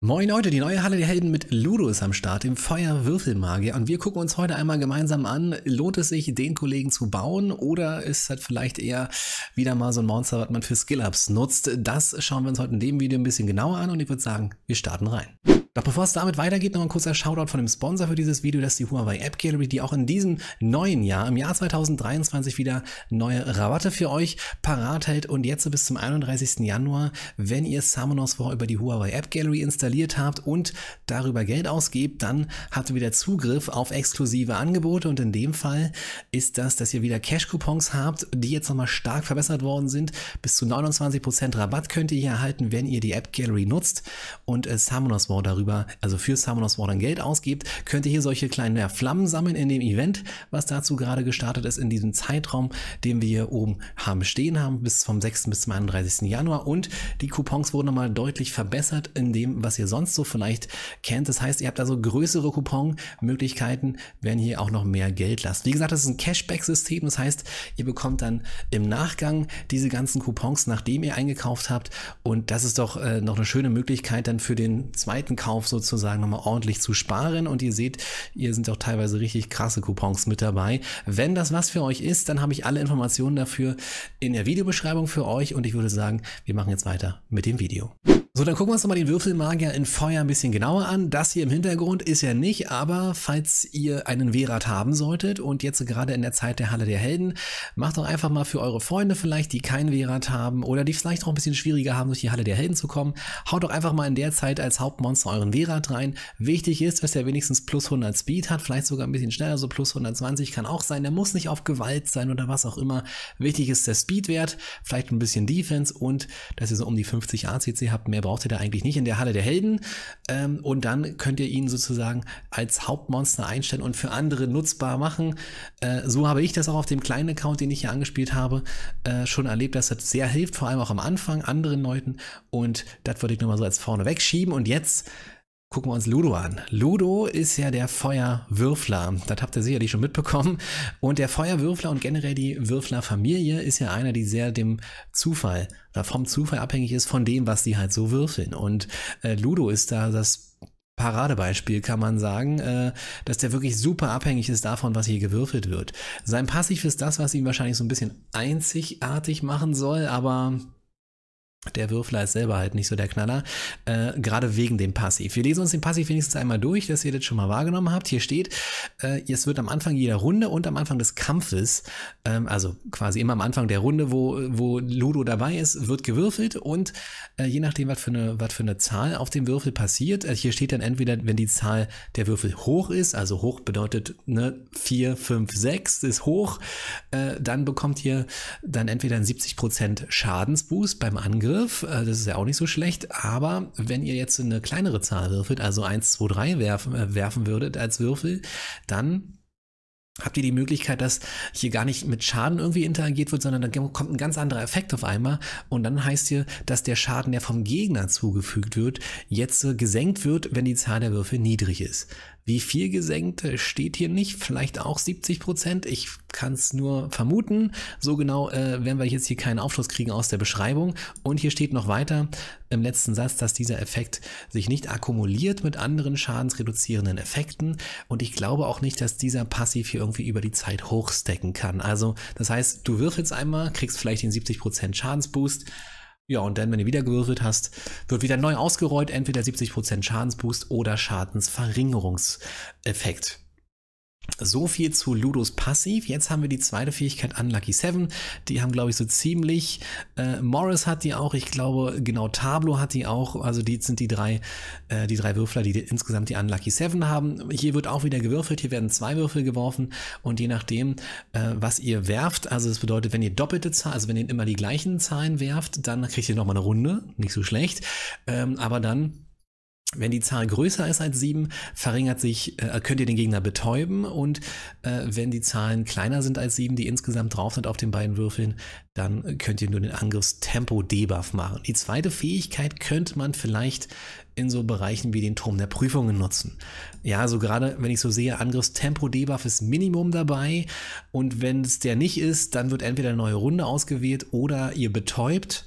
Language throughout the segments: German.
Moin Leute, die neue Halle der Helden mit Ludo ist am Start, im Feuerwürfelmagier und wir gucken uns heute einmal gemeinsam an, lohnt es sich, den Kollegen zu bauen oder ist halt vielleicht eher wieder mal so ein Monster, was man für Skill-Ups nutzt. Das schauen wir uns heute in dem Video ein bisschen genauer an und ich würde sagen, wir starten rein. Doch bevor es damit weitergeht, noch ein kurzer Shoutout von dem Sponsor für dieses Video, das ist die Huawei App Gallery, die auch in diesem neuen Jahr, im Jahr 2023 wieder neue Rabatte für euch parat hält und jetzt bis zum 31. Januar, wenn ihr Summoners War über die Huawei App Gallery installiert habt und darüber Geld ausgebt, dann habt ihr wieder Zugriff auf exklusive Angebote und in dem Fall ist das, dass ihr wieder Cash-Coupons habt, die jetzt nochmal stark verbessert worden sind. Bis zu 29% Rabatt könnt ihr hier erhalten, wenn ihr die App Gallery nutzt und äh, Summoners War darüber darüber, also für Summoners War dann Geld ausgibt, könnt ihr hier solche kleinen ja, Flammen sammeln in dem Event, was dazu gerade gestartet ist, in diesem Zeitraum, den wir hier oben haben stehen haben, bis vom 6. bis zum 31. Januar. Und die Coupons wurden nochmal deutlich verbessert in dem, was ihr sonst so vielleicht kennt. Das heißt, ihr habt also größere Coupon-Möglichkeiten, wenn ihr auch noch mehr Geld lasst. Wie gesagt, das ist ein Cashback-System. Das heißt, ihr bekommt dann im Nachgang diese ganzen Coupons, nachdem ihr eingekauft habt. Und das ist doch äh, noch eine schöne Möglichkeit dann für den zweiten Kauf Einkauf sozusagen nochmal ordentlich zu sparen. Und ihr seht, ihr sind auch teilweise richtig krasse Coupons mit dabei. Wenn das was für euch ist, dann habe ich alle Informationen dafür in der Videobeschreibung für euch. Und ich würde sagen, wir machen jetzt weiter mit dem Video. So, dann gucken wir uns nochmal den Würfelmagier in Feuer ein bisschen genauer an. Das hier im Hintergrund ist ja nicht, aber falls ihr einen Wehrat haben solltet und jetzt gerade in der Zeit der Halle der Helden, macht doch einfach mal für eure Freunde vielleicht, die keinen Wehrat haben oder die vielleicht auch ein bisschen schwieriger haben, durch die Halle der Helden zu kommen, haut doch einfach mal in der Zeit als Hauptmonster euren Wehrat rein. Wichtig ist, dass er wenigstens plus 100 Speed hat, vielleicht sogar ein bisschen schneller, so plus 120 kann auch sein. Der muss nicht auf Gewalt sein oder was auch immer. Wichtig ist der Speedwert, vielleicht ein bisschen Defense und dass ihr so um die 50 ACC habt, mehr braucht ihr da eigentlich nicht in der Halle der Helden. Ähm, und dann könnt ihr ihn sozusagen als Hauptmonster einstellen und für andere nutzbar machen. Äh, so habe ich das auch auf dem kleinen Account, den ich hier angespielt habe, äh, schon erlebt, dass das sehr hilft, vor allem auch am Anfang anderen Leuten. Und das würde ich nur mal so als vorne wegschieben. Und jetzt Gucken wir uns Ludo an. Ludo ist ja der Feuerwürfler. Das habt ihr sicherlich schon mitbekommen. Und der Feuerwürfler und generell die Würflerfamilie ist ja einer, die sehr dem Zufall oder vom Zufall abhängig ist von dem, was die halt so würfeln. Und äh, Ludo ist da das Paradebeispiel, kann man sagen, äh, dass der wirklich super abhängig ist davon, was hier gewürfelt wird. Sein Passiv ist das, was ihn wahrscheinlich so ein bisschen einzigartig machen soll, aber der Würfler ist selber halt nicht so der Knaller, äh, gerade wegen dem Passiv. Wir lesen uns den Passiv wenigstens einmal durch, dass ihr das schon mal wahrgenommen habt. Hier steht, äh, es wird am Anfang jeder Runde und am Anfang des Kampfes, ähm, also quasi immer am Anfang der Runde, wo, wo Ludo dabei ist, wird gewürfelt und äh, je nachdem, was für, eine, was für eine Zahl auf dem Würfel passiert, äh, hier steht dann entweder, wenn die Zahl der Würfel hoch ist, also hoch bedeutet ne, 4, 5, 6 ist hoch, äh, dann bekommt ihr dann entweder einen 70% Schadensboost beim Angriff Angriff. Äh, das ist ja auch nicht so schlecht. Aber wenn ihr jetzt eine kleinere Zahl würfelt, also 1, 2, 3 werfen, äh, werfen würdet als Würfel, dann habt ihr die Möglichkeit, dass hier gar nicht mit Schaden irgendwie interagiert wird, sondern dann kommt ein ganz anderer Effekt auf einmal und dann heißt hier, dass der Schaden, der vom Gegner zugefügt wird, jetzt äh, gesenkt wird, wenn die Zahl der Würfe niedrig ist. Wie viel gesenkt äh, steht hier nicht, vielleicht auch 70 Prozent, ich kann es nur vermuten, so genau äh, werden wir jetzt hier keinen Aufschluss kriegen aus der Beschreibung und hier steht noch weiter, im letzten Satz, dass dieser Effekt sich nicht akkumuliert mit anderen schadensreduzierenden Effekten und ich glaube auch nicht, dass dieser passiv hier irgendwie über die Zeit hochstecken kann. Also das heißt, du würfelst einmal, kriegst vielleicht den 70% Schadensboost, ja, und dann, wenn du wieder gewürfelt hast, wird wieder neu ausgerollt, entweder 70% Schadensboost oder Schadensverringerungseffekt. So viel zu Ludos Passiv. Jetzt haben wir die zweite Fähigkeit Unlucky 7. Die haben, glaube ich, so ziemlich. Äh, Morris hat die auch. Ich glaube, genau Tableau hat die auch. Also die sind die drei, äh, die drei Würfler, die, die insgesamt die Unlucky 7 haben. Hier wird auch wieder gewürfelt. Hier werden zwei Würfel geworfen. Und je nachdem, äh, was ihr werft, also das bedeutet, wenn ihr doppelte Zahlen, also wenn ihr immer die gleichen Zahlen werft, dann kriegt ihr nochmal eine Runde. Nicht so schlecht. Ähm, aber dann wenn die Zahl größer ist als 7, verringert sich, äh, könnt ihr den Gegner betäuben und äh, wenn die Zahlen kleiner sind als 7, die insgesamt drauf sind auf den beiden Würfeln, dann könnt ihr nur den Angriffstempo-Debuff machen. Die zweite Fähigkeit könnte man vielleicht in so Bereichen wie den Turm der Prüfungen nutzen. Ja, so gerade wenn ich so sehe, Angriffstempo-Debuff ist Minimum dabei und wenn es der nicht ist, dann wird entweder eine neue Runde ausgewählt oder ihr betäubt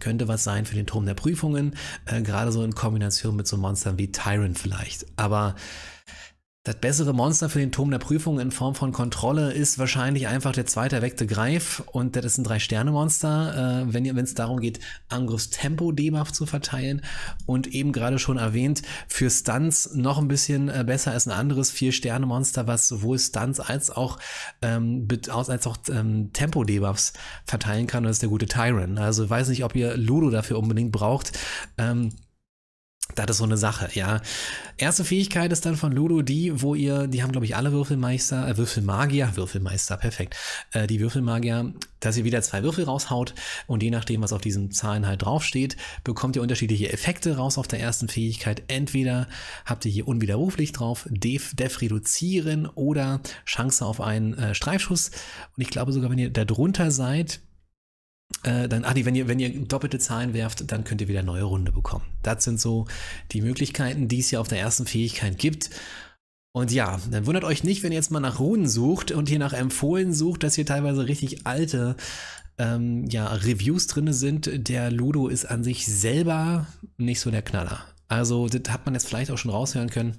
könnte was sein für den Turm der Prüfungen, äh, gerade so in Kombination mit so Monstern wie Tyrant vielleicht. Aber das bessere Monster für den Turm der Prüfung in Form von Kontrolle ist wahrscheinlich einfach der zweite erweckte Greif und das ist ein Drei-Sterne-Monster, äh, wenn es darum geht, Angriffstempo debuff zu verteilen und eben gerade schon erwähnt, für Stunts noch ein bisschen äh, besser als ein anderes Vier-Sterne-Monster, was sowohl Stunts als auch, ähm, als auch ähm, Tempo-Debuffs verteilen kann das ist der gute Tyron. Also ich weiß nicht, ob ihr Ludo dafür unbedingt braucht. Ähm, das ist so eine Sache, ja. Erste Fähigkeit ist dann von Ludo die, wo ihr, die haben glaube ich alle Würfelmeister, äh, Würfelmagier, Würfelmeister, perfekt, äh, die Würfelmagier, dass ihr wieder zwei Würfel raushaut und je nachdem, was auf diesen Zahlen halt draufsteht, bekommt ihr unterschiedliche Effekte raus auf der ersten Fähigkeit. Entweder habt ihr hier unwiderruflich drauf, Def, Def reduzieren oder Chance auf einen äh, Streifschuss und ich glaube sogar, wenn ihr da drunter seid, äh, dann, ah, die, wenn ihr, wenn ihr doppelte Zahlen werft, dann könnt ihr wieder eine neue Runde bekommen. Das sind so die Möglichkeiten, die es hier auf der ersten Fähigkeit gibt. Und ja, dann wundert euch nicht, wenn ihr jetzt mal nach Runen sucht und hier nach Empfohlen sucht, dass hier teilweise richtig alte ähm, ja, Reviews drin sind. Der Ludo ist an sich selber nicht so der Knaller. Also, das hat man jetzt vielleicht auch schon raushören können.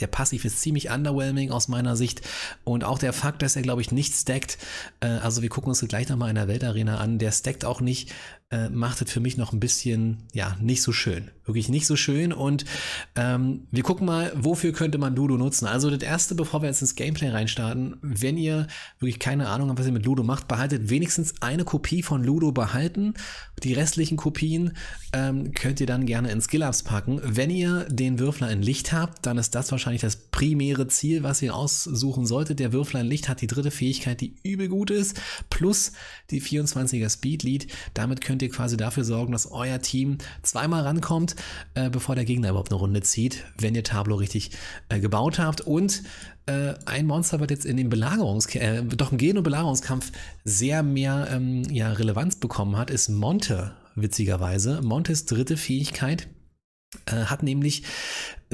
Der Passiv ist ziemlich underwhelming aus meiner Sicht und auch der Fakt, dass er, glaube ich, nicht stackt. Äh, also wir gucken uns gleich nochmal in der Weltarena an. Der stackt auch nicht äh, macht es für mich noch ein bisschen, ja, nicht so schön. Wirklich nicht so schön. Und ähm, wir gucken mal, wofür könnte man Ludo nutzen. Also das erste, bevor wir jetzt ins Gameplay reinstarten, wenn ihr wirklich keine Ahnung habt, was ihr mit Ludo macht, behaltet wenigstens eine Kopie von Ludo behalten. Die restlichen Kopien ähm, könnt ihr dann gerne in Skill-Ups packen. Wenn ihr den Würfler in Licht habt, dann ist das wahrscheinlich das primäre Ziel, was ihr aussuchen solltet. Der Würfler in Licht hat die dritte Fähigkeit, die übel gut ist, plus die 24er Speed Lead. Damit könnt ihr ihr quasi dafür sorgen, dass euer Team zweimal rankommt, äh, bevor der Gegner überhaupt eine Runde zieht, wenn ihr Tableau richtig äh, gebaut habt. Und äh, ein Monster wird jetzt in dem Belagerungskampf, äh, doch im Gehen- und Belagerungskampf sehr mehr ähm, ja, Relevanz bekommen hat, ist Monte, witzigerweise. Montes dritte Fähigkeit äh, hat nämlich,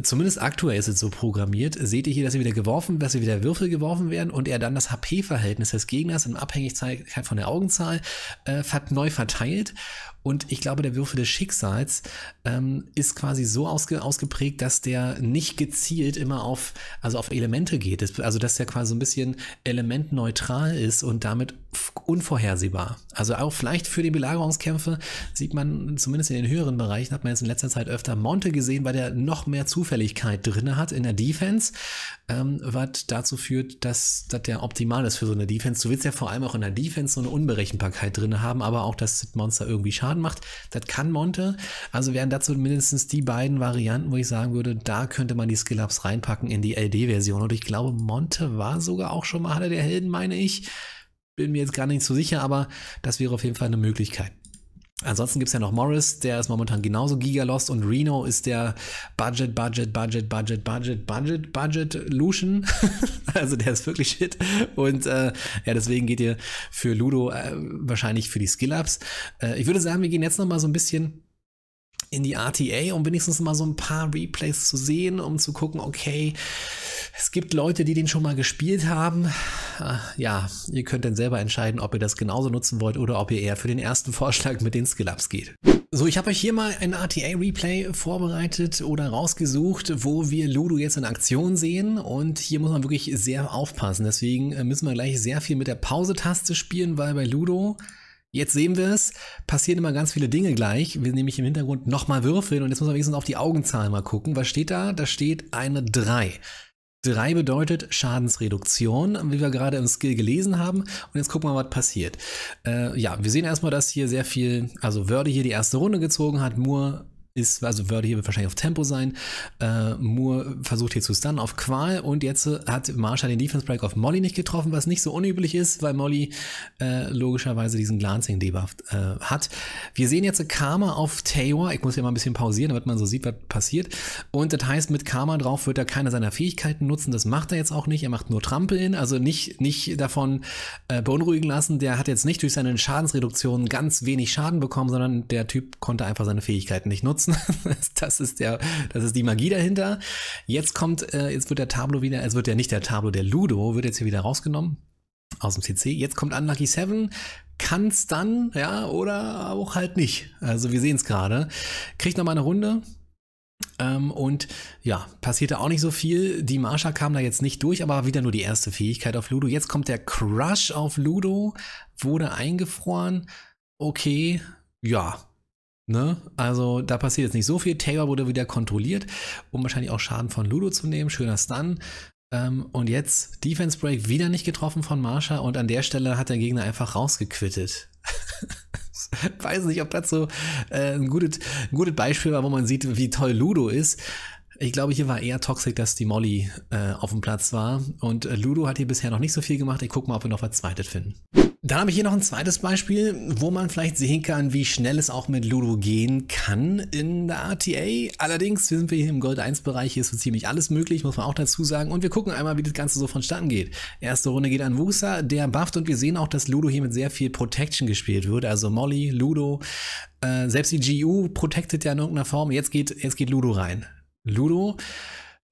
zumindest aktuell ist es so programmiert, seht ihr hier, dass sie wieder geworfen, dass sie wieder Würfel geworfen werden und er dann das HP-Verhältnis des Gegners in Abhängigkeit von der Augenzahl äh, neu verteilt und ich glaube, der Würfel des Schicksals ähm, ist quasi so ausge ausgeprägt, dass der nicht gezielt immer auf, also auf Elemente geht. also, dass der quasi so ein bisschen elementneutral ist und damit unvorhersehbar. Also auch vielleicht für die Belagerungskämpfe sieht man zumindest in den höheren Bereichen, hat man jetzt in letzter Zeit öfter Monte gesehen, weil der noch mehr Zufälligkeit drin hat in der Defense, ähm, was dazu führt, dass, dass der optimal ist für so eine Defense. Du willst ja vor allem auch in der Defense so eine Unberechenbarkeit drin haben, aber auch, dass das Monster irgendwie schadet Schaden macht. Das kann Monte. Also wären dazu mindestens die beiden Varianten, wo ich sagen würde, da könnte man die Skill-Ups reinpacken in die LD-Version. Und ich glaube, Monte war sogar auch schon mal einer der Helden, meine ich. Bin mir jetzt gar nicht so sicher, aber das wäre auf jeden Fall eine Möglichkeit. Ansonsten gibt's ja noch Morris, der ist momentan genauso gigalost und Reno ist der Budget, Budget, Budget, Budget, Budget, Budget, Budget Lucian. also der ist wirklich shit. Und äh, ja, deswegen geht ihr für Ludo äh, wahrscheinlich für die Skill-Ups. Äh, ich würde sagen, wir gehen jetzt nochmal so ein bisschen in die RTA, um wenigstens mal so ein paar Replays zu sehen, um zu gucken, okay, es gibt Leute, die den schon mal gespielt haben. Ah, ja, ihr könnt dann selber entscheiden, ob ihr das genauso nutzen wollt oder ob ihr eher für den ersten Vorschlag mit den Skill-Ups geht. So, ich habe euch hier mal ein RTA-Replay vorbereitet oder rausgesucht, wo wir Ludo jetzt in Aktion sehen. Und hier muss man wirklich sehr aufpassen. Deswegen äh, müssen wir gleich sehr viel mit der Pause-Taste spielen, weil bei Ludo Jetzt sehen wir es, passieren immer ganz viele Dinge gleich. Wir nämlich im Hintergrund nochmal würfeln und jetzt muss man wenigstens auf die Augenzahl mal gucken. Was steht da? Da steht eine 3. 3 bedeutet Schadensreduktion, wie wir gerade im Skill gelesen haben. Und jetzt gucken wir mal, was passiert. Äh, ja, wir sehen erstmal, dass hier sehr viel, also Wörde hier die erste Runde gezogen hat. Moore ist, also würde hier wahrscheinlich auf Tempo sein. Äh, Moore versucht hier zu stunnen auf Qual und jetzt äh, hat Marshall den Defense Break auf Molly nicht getroffen, was nicht so unüblich ist, weil Molly äh, logischerweise diesen Glancing Debuff äh, hat. Wir sehen jetzt Karma auf Taylor. Ich muss hier mal ein bisschen pausieren, damit man so sieht, was passiert. Und das heißt, mit Karma drauf wird er keine seiner Fähigkeiten nutzen. Das macht er jetzt auch nicht. Er macht nur Trampeln, also nicht, nicht davon äh, beunruhigen lassen. Der hat jetzt nicht durch seine Schadensreduktion ganz wenig Schaden bekommen, sondern der Typ konnte einfach seine Fähigkeiten nicht nutzen benutzen. das ist der, das ist die Magie dahinter. Jetzt kommt, äh, jetzt wird der Tablo wieder, es wird ja nicht der Tablo, der Ludo wird jetzt hier wieder rausgenommen aus dem CC. Jetzt kommt Unlucky 7, kann's dann, ja, oder auch halt nicht. Also wir sehen es gerade. Kriegt nochmal eine Runde. Ähm, und ja, passierte auch nicht so viel. Die Marsha kam da jetzt nicht durch, aber wieder nur die erste Fähigkeit auf Ludo. Jetzt kommt der Crush auf Ludo, wurde eingefroren. Okay, ja, Ne? Also da passiert jetzt nicht so viel. Taylor wurde wieder kontrolliert, um wahrscheinlich auch Schaden von Ludo zu nehmen. Schöner Stun. Ähm, und jetzt Defense Break wieder nicht getroffen von Marsha und an der Stelle hat der Gegner einfach rausgequittet. Weiß nicht, ob das so äh, ein, gutes, ein gutes Beispiel war, wo man sieht, wie toll Ludo ist. Ich glaube, hier war eher toxisch, dass die Molly äh, auf dem Platz war. Und äh, Ludo hat hier bisher noch nicht so viel gemacht. Ich gucke mal, ob wir noch was Zweites finden. Dann habe ich hier noch ein zweites Beispiel, wo man vielleicht sehen kann, wie schnell es auch mit Ludo gehen kann in der RTA. Allerdings sind wir hier im Gold 1 Bereich, hier ist so ziemlich alles möglich, muss man auch dazu sagen. Und wir gucken einmal, wie das Ganze so vonstatten geht. Erste Runde geht an Wusa, der bufft und wir sehen auch, dass Ludo hier mit sehr viel Protection gespielt wird. Also Molly, Ludo, äh, selbst die GU protected ja in irgendeiner Form. Jetzt geht, jetzt geht Ludo rein. Ludo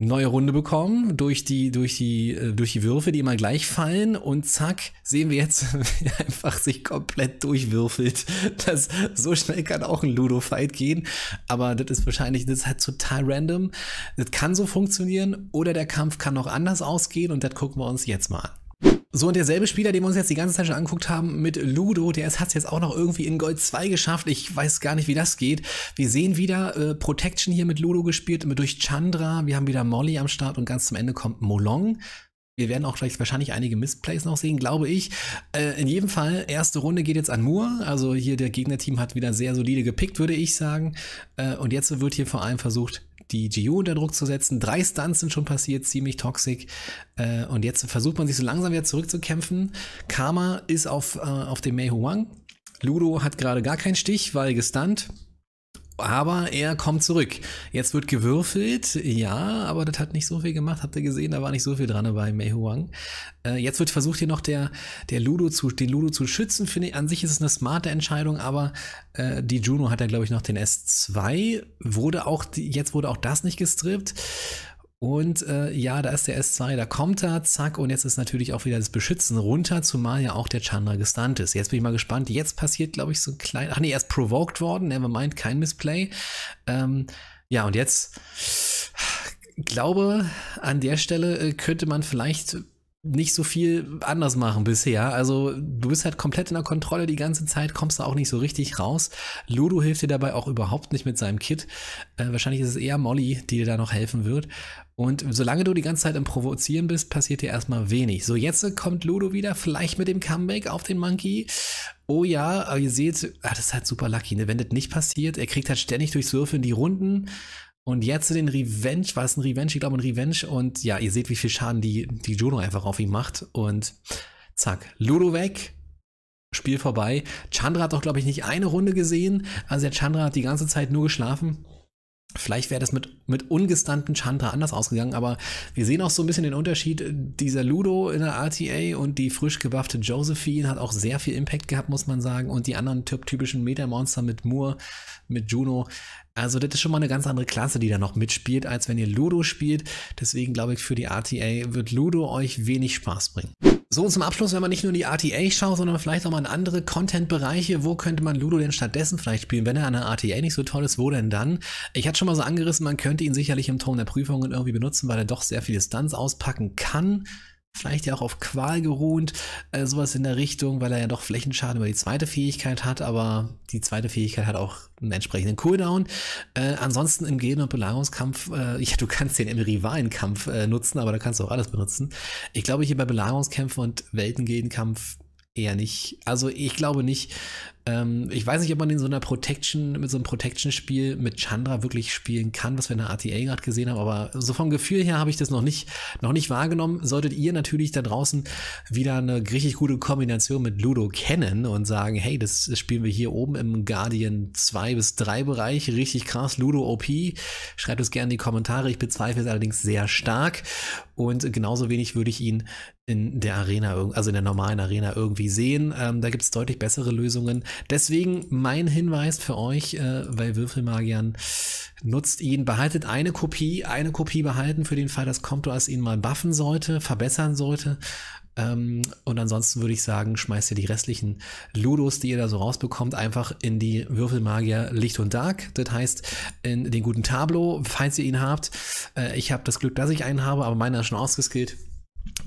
neue Runde bekommen durch die, durch die, äh, durch die Würfe, die immer gleich fallen und zack, sehen wir jetzt, wie einfach sich komplett durchwürfelt. Das, so schnell kann auch ein Ludo-Fight gehen, aber das ist wahrscheinlich, das ist halt total random. Das kann so funktionieren oder der Kampf kann noch anders ausgehen und das gucken wir uns jetzt mal an. So, und derselbe Spieler, den wir uns jetzt die ganze Zeit schon angeguckt haben mit Ludo, der hat es jetzt auch noch irgendwie in Gold 2 geschafft. Ich weiß gar nicht, wie das geht. Wir sehen wieder äh, Protection hier mit Ludo gespielt, durch Chandra. Wir haben wieder Molly am Start und ganz zum Ende kommt Molong. Wir werden auch gleich wahrscheinlich einige Missplays noch sehen, glaube ich. Äh, in jedem Fall, erste Runde geht jetzt an Moore. Also hier der Gegnerteam hat wieder sehr solide gepickt, würde ich sagen. Äh, und jetzt wird hier vor allem versucht, die GU unter Druck zu setzen. Drei Stunts sind schon passiert, ziemlich toxisch. Äh, und jetzt versucht man sich so langsam wieder zurückzukämpfen. Karma ist auf, äh, auf dem Mei Huang. Ludo hat gerade gar keinen Stich, weil gestunt. Aber er kommt zurück. Jetzt wird gewürfelt, ja, aber das hat nicht so viel gemacht. Habt ihr gesehen, da war nicht so viel dran bei Mei Huang. Äh, jetzt wird versucht hier noch der, der Ludo zu, den Ludo zu schützen. Finde ich, an sich ist es eine smarte Entscheidung, aber äh, die Juno hat ja, glaube ich, noch den S2. Wurde auch, jetzt wurde auch das nicht gestrippt. Und äh, ja, da ist der S2, da kommt er, zack, und jetzt ist natürlich auch wieder das Beschützen runter, zumal ja auch der Chandra gestunt ist. Jetzt bin ich mal gespannt, jetzt passiert, glaube ich, so ein kleiner, ach nee, er ist provoked worden, nevermind, kein Missplay. Ähm, ja, und jetzt glaube, an der Stelle äh, könnte man vielleicht nicht so viel anders machen bisher. Also du bist halt komplett in der Kontrolle die ganze Zeit, kommst da auch nicht so richtig raus. Ludo hilft dir dabei auch überhaupt nicht mit seinem Kit. Äh, wahrscheinlich ist es eher Molly, die dir da noch helfen wird. Und solange du die ganze Zeit im Provozieren bist, passiert dir erstmal wenig. So, jetzt kommt Ludo wieder, vielleicht mit dem Comeback auf den Monkey. Oh ja, aber ihr seht, ah, das ist halt super lucky, ne? wenn das nicht passiert. Er kriegt halt ständig durchs Würfeln die Runden. Und jetzt den Revenge, war es ein Revenge? Ich glaube, ein Revenge. Und ja, ihr seht, wie viel Schaden die, die Juno einfach auf ihn macht. Und zack, Ludo weg. Spiel vorbei. Chandra hat doch, glaube ich, nicht eine Runde gesehen. Also der Chandra hat die ganze Zeit nur geschlafen. Vielleicht wäre das mit, mit ungestandten Chandra anders ausgegangen, aber wir sehen auch so ein bisschen den Unterschied. Dieser Ludo in der RTA und die frisch gebuffte Josephine hat auch sehr viel Impact gehabt, muss man sagen. Und die anderen typischen Meta-Monster mit Moore, mit Juno. Also, das ist schon mal eine ganz andere Klasse, die da noch mitspielt, als wenn ihr Ludo spielt. Deswegen glaube ich, für die RTA wird Ludo euch wenig Spaß bringen. So und zum Abschluss, wenn man nicht nur die RTA schaut, sondern vielleicht auch mal in andere Content-Bereiche, wo könnte man Ludo denn stattdessen vielleicht spielen, wenn er an der RTA nicht so toll ist, wo denn dann? Ich hatte schon mal so angerissen, man könnte ihn sicherlich im Ton der Prüfungen irgendwie benutzen, weil er doch sehr viele Stunts auspacken kann vielleicht ja auch auf Qual geruht, äh, sowas in der Richtung, weil er ja doch Flächenschaden über die zweite Fähigkeit hat, aber die zweite Fähigkeit hat auch einen entsprechenden Cooldown. Äh, ansonsten im Gehen- und Belagerungskampf, äh, ja, du kannst den im Rivalenkampf äh, nutzen, aber da kannst du auch alles benutzen. Ich glaube, hier bei Belagerungskämpfen und Weltengehenkampf eher nicht. Also ich glaube nicht. Ähm, ich weiß nicht, ob man in so einer Protection, mit so einem Protection-Spiel mit Chandra wirklich spielen kann, was wir in der RTA gerade gesehen haben, aber so vom Gefühl her habe ich das noch nicht, noch nicht wahrgenommen. Solltet ihr natürlich da draußen wieder eine richtig gute Kombination mit Ludo kennen und sagen, hey, das, das spielen wir hier oben im Guardian 2 bis 3 Bereich, richtig krass, Ludo OP. Schreibt es gerne in die Kommentare, ich bezweifle es allerdings sehr stark und genauso wenig würde ich ihn in der Arena, also in der normalen Arena irgendwie sehen. Ähm, da gibt es deutlich bessere Lösungen. Deswegen mein Hinweis für euch, äh, weil Würfelmagiern nutzt ihn, behaltet eine Kopie, eine Kopie behalten für den Fall, dass Comptoas ihn mal buffen sollte, verbessern sollte. Ähm, und ansonsten würde ich sagen, schmeißt ihr die restlichen Ludos, die ihr da so rausbekommt, einfach in die Würfelmagier Licht und Dark. Das heißt, in den guten Tableau, falls ihr ihn habt. Äh, ich habe das Glück, dass ich einen habe, aber meiner ist schon ausgeskillt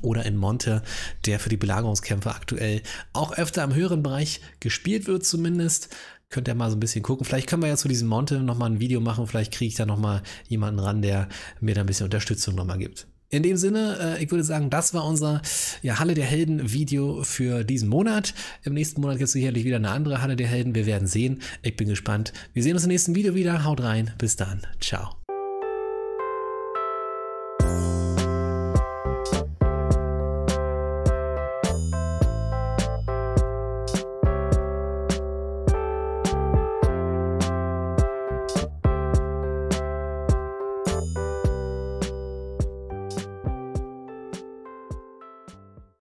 oder in Monte, der für die Belagerungskämpfe aktuell auch öfter im höheren Bereich gespielt wird zumindest. Könnt ihr mal so ein bisschen gucken. Vielleicht können wir ja zu diesem Monte nochmal ein Video machen. Vielleicht kriege ich da nochmal jemanden ran, der mir da ein bisschen Unterstützung nochmal gibt. In dem Sinne, äh, ich würde sagen, das war unser ja, Halle der Helden Video für diesen Monat. Im nächsten Monat gibt es sicherlich wieder eine andere Halle der Helden. Wir werden sehen. Ich bin gespannt. Wir sehen uns im nächsten Video wieder. Haut rein. Bis dann. Ciao.